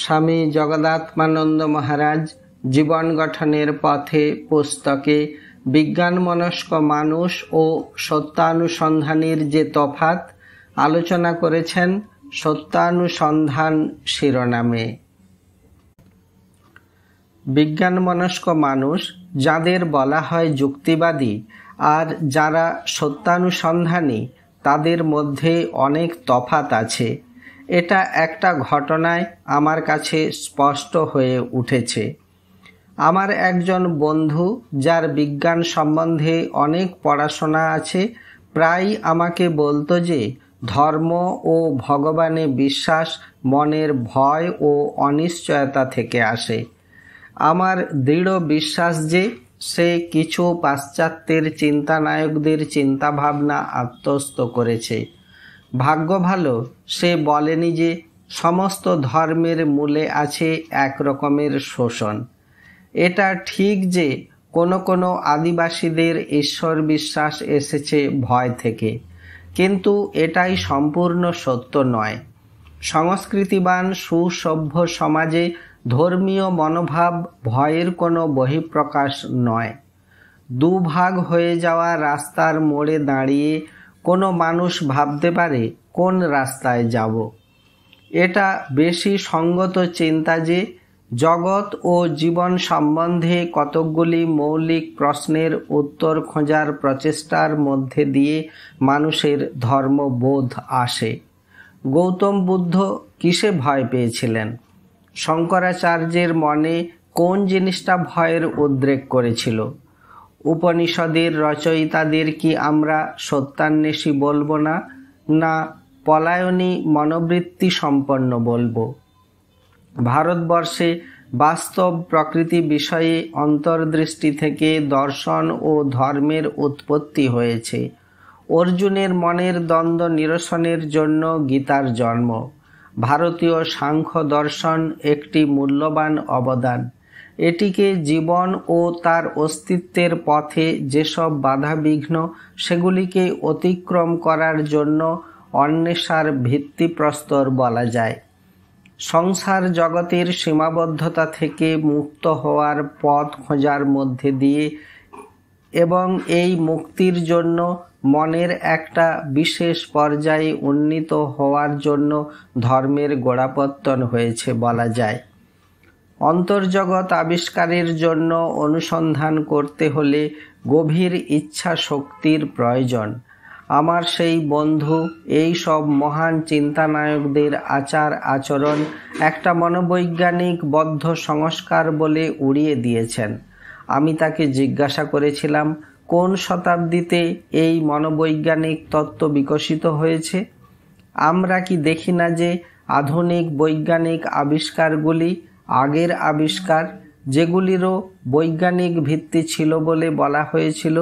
স্বামী জগদাত্মানন্দ মহারাজ জীবন গঠনের পথে পুস্তকে বিজ্ঞানমনস্ক মানুষ ও সত্যানুসন্ধানীর যে তফাত আলোচনা করেছেন সত্যানুসন্ধান শিরোনামে বিজ্ঞানমনস্ক মানুষ যাদের বলা হয় যুক্তিবাদী আর যারা সত্যানুসন্ধানী তাদের মধ্যে অনেক তফাত আছে এটা একটা ঘটনায় আমার কাছে স্পষ্ট হয়ে উঠেছে আমার একজন বন্ধু যার বিজ্ঞান সম্বন্ধে অনেক পড়াশোনা আছে প্রায় আমাকে বলতো যে ধর্ম ও ভগবানে বিশ্বাস মনের ভয় ও অনিশ্চয়তা থেকে আসে আমার দৃঢ় বিশ্বাস যে সে কিছু পাশ্চাত্যের চিন্তানায়কদের চিন্তাভাবনা আত্মস্থ করেছে ভাগ্য ভালো সে বলেনি যে সমস্ত ধর্মের মূলে আছে এক রকমের শোষণ এটা ঠিক যে কোনো কোনো আদিবাসীদের ঈশ্বর বিশ্বাস এসেছে ভয় থেকে কিন্তু এটাই সম্পূর্ণ সত্য নয় সংস্কৃতিবান সুসভ্য সমাজে ধর্মীয় মনোভাব ভয়ের কোনো বহিঃপ্রকাশ নয় দুভাগ হয়ে যাওয়া রাস্তার মোড়ে দাঁড়িয়ে কোনো মানুষ ভাবতে পারে কোন রাস্তায় যাব এটা বেশি সঙ্গত চিন্তা যে জগৎ ও জীবন সম্বন্ধে কতকগুলি মৌলিক প্রশ্নের উত্তর খোঁজার প্রচেষ্টার মধ্যে দিয়ে মানুষের ধর্মবোধ আসে গৌতম বুদ্ধ কিসে ভয় পেয়েছিলেন শঙ্করাচার্যের মনে কোন জিনিসটা ভয়ের উদ্রেক করেছিল উপনিষদের রচয়িতাদের কি আমরা সত্যান্বেষী বলবো না না পলায়নী মনোবৃত্তি সম্পন্ন বলবো ভারতবর্ষে বাস্তব প্রকৃতি বিষয়ে অন্তর্দৃষ্টি থেকে দর্শন ও ধর্মের উৎপত্তি হয়েছে অর্জুনের মনের দ্বন্দ্ব নিরসনের জন্য গীতার জন্ম ভারতীয় সাংখ্য দর্শন একটি মূল্যবান অবদান এটিকে জীবন ও তার অস্তিত্বের পথে যেসব বাধাবিঘ্ন সেগুলিকে অতিক্রম করার জন্য অন্বেষার ভিত্তিপ্রস্তর বলা যায় সংসার জগতের সীমাবদ্ধতা থেকে মুক্ত হওয়ার পথ খোঁজার মধ্যে দিয়ে এবং এই মুক্তির জন্য মনের একটা বিশেষ পর্যায়ে উন্নীত হওয়ার জন্য ধর্মের গোড়াপত্তন হয়েছে বলা যায় অন্তর্জগৎ আবিষ্কারের জন্য অনুসন্ধান করতে হলে গভীর ইচ্ছা শক্তির প্রয়োজন আমার সেই বন্ধু এই সব মহান চিন্তানায়কদের আচার আচরণ একটা মনোবৈজ্ঞানিক বদ্ধ সংস্কার বলে উড়িয়ে দিয়েছেন আমি তাকে জিজ্ঞাসা করেছিলাম কোন শতাব্দীতে এই মনোবৈজ্ঞানিক তত্ত্ব বিকশিত হয়েছে আমরা কি দেখি না যে আধুনিক বৈজ্ঞানিক আবিষ্কারগুলি আগের আবিষ্কার যেগুলিরও বৈজ্ঞানিক ভিত্তি ছিল বলে বলা হয়েছিল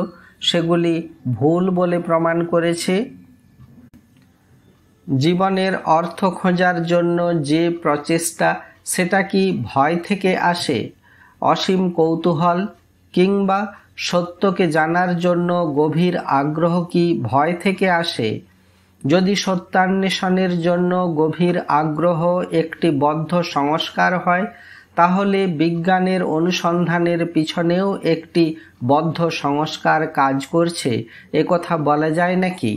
সেগুলি ভুল বলে প্রমাণ করেছে জীবনের অর্থ খোঁজার জন্য যে প্রচেষ্টা সেটা কি ভয় থেকে আসে অসীম কৌতূহল কিংবা সত্যকে জানার জন্য গভীর আগ্রহ কি ভয় থেকে আসে যদি সত্যান্বেষণের জন্য গভীর আগ্রহ একটি বদ্ধ সংস্কার হয় তাহলে বিজ্ঞানের অনুসন্ধানের পিছনেও একটি বদ্ধ সংস্কার কাজ করছে কথা বলা যায় নাকি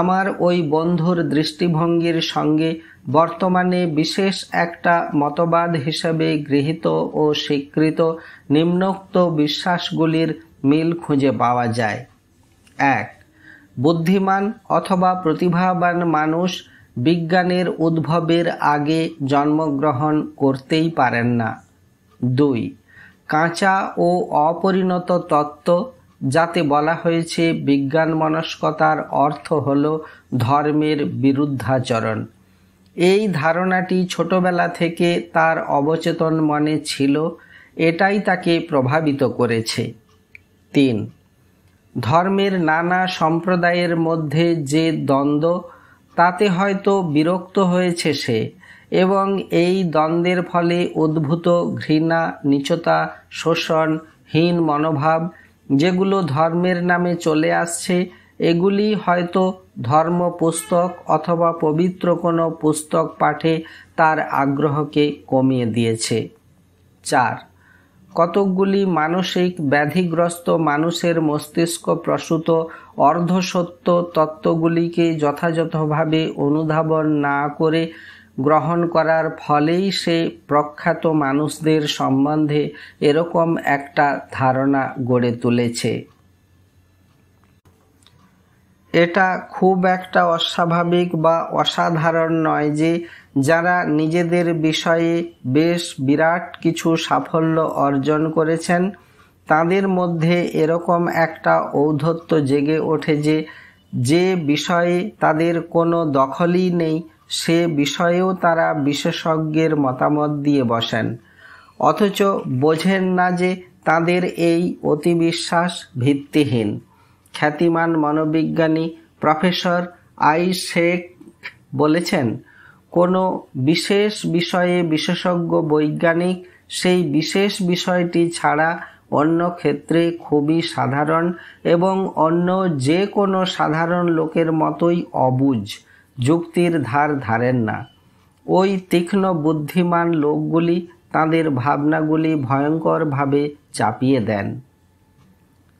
আমার ওই বন্ধুর দৃষ্টিভঙ্গির সঙ্গে বর্তমানে বিশেষ একটা মতবাদ হিসেবে গৃহীত ও স্বীকৃত নিম্নোক্ত বিশ্বাসগুলির মিল খুঁজে পাওয়া যায় এক বুদ্ধিমান অথবা প্রতিভাবান মানুষ বিজ্ঞানের উদ্ভবের আগে জন্মগ্রহণ করতেই পারেন না দুই কাঁচা ও অপরিণত তত্ত্ব যাতে বলা হয়েছে বিজ্ঞান মনস্কতার অর্থ হল ধর্মের বিরুদ্ধাচরণ এই ধারণাটি ছোটবেলা থেকে তার অবচেতন মনে ছিল এটাই তাকে প্রভাবিত করেছে তিন ধর্মের নানা সম্প্রদায়ের মধ্যে যে দ্বন্দ্ব তাতে হয়তো বিরক্ত হয়েছে সে এবং এই দ্বন্দ্বের ফলে উদ্ভূত ঘৃণা নিচতা শোষণ হীন মনোভাব যেগুলো ধর্মের নামে চলে আসছে এগুলি হয়তো ধর্ম পুস্তক অথবা পবিত্র কোনো পুস্তক পাঠে তার আগ্রহকে কমিয়ে দিয়েছে চার কতকগুলি মানসিক ব্যাধিগ্রস্ত মানুষের মস্তিষ্ক প্রসূত অর্ধসত্য তত্ত্বগুলিকে যথাযথভাবে অনুধাবন না করে গ্রহণ করার ফলেই সে প্রখ্যাত মানুষদের সম্বন্ধে এরকম একটা ধারণা গড়ে তুলেছে এটা খুব একটা অস্বাভাবিক বা অসাধারণ নয় যে যারা নিজেদের বিষয়ে বেশ বিরাট কিছু সাফল্য অর্জন করেছেন তাদের মধ্যে এরকম একটা ঔদ্ধত্য জেগে ওঠে যে যে বিষয়ে তাদের কোনো দখলই নেই সে বিষয়েও তারা বিশেষজ্ঞের মতামত দিয়ে বসেন অথচ বোঝেন না যে তাদের এই অতিবিশ্বাস ভিত্তিহীন খ্যাতিমান মনোবিজ্ঞানী প্রফেসর আই শেখ বলেছেন কোনো বিশেষ বিষয়ে বিশেষজ্ঞ বৈজ্ঞানিক সেই বিশেষ বিষয়টি ছাড়া অন্য ক্ষেত্রে খুবই সাধারণ এবং অন্য যে কোনো সাধারণ লোকের মতোই অবুজ যুক্তির ধার ধারেন না ওই তীক্ষ্ণ বুদ্ধিমান লোকগুলি তাদের ভাবনাগুলি ভয়ঙ্করভাবে চাপিয়ে দেন